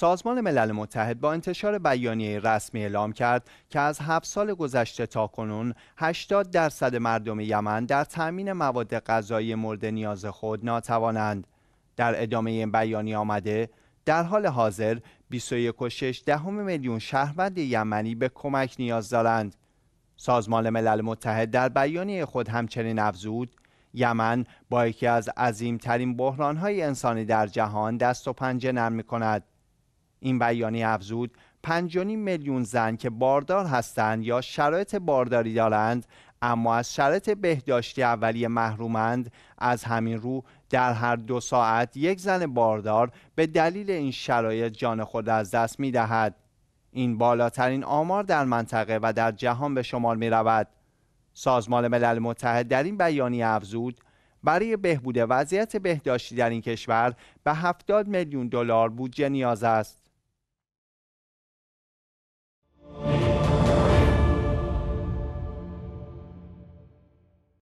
سازمان ملل متحد با انتشار بیانیه رسمی اعلام کرد که از هفت سال گذشته تا کنون 80 درصد مردم یمن در تأمین مواد غذایی مورد نیاز خود ناتوانند. در ادامه این بیانیه آمده در حال حاضر 21.6 دهم میلیون شهروند یمنی به کمک نیاز دارند. سازمان ملل متحد در بیانیه خود همچنین افزود یمن با یکی از عظیمترین بحرانهای انسانی در جهان دست و پنجه نرم می کند. این بیانیه افزود 5.5 میلیون زن که باردار هستند یا شرایط بارداری دارند اما از شرط بهداشتی اولیه محرومند از همین رو در هر دو ساعت یک زن باردار به دلیل این شرایط جان خود از دست می دهد. این بالاترین آمار در منطقه و در جهان به شمار می رود. سازمان ملل متحد در این بیانیه افزود برای بهبود وضعیت بهداشتی در این کشور به 70 میلیون دلار بودجه نیاز است.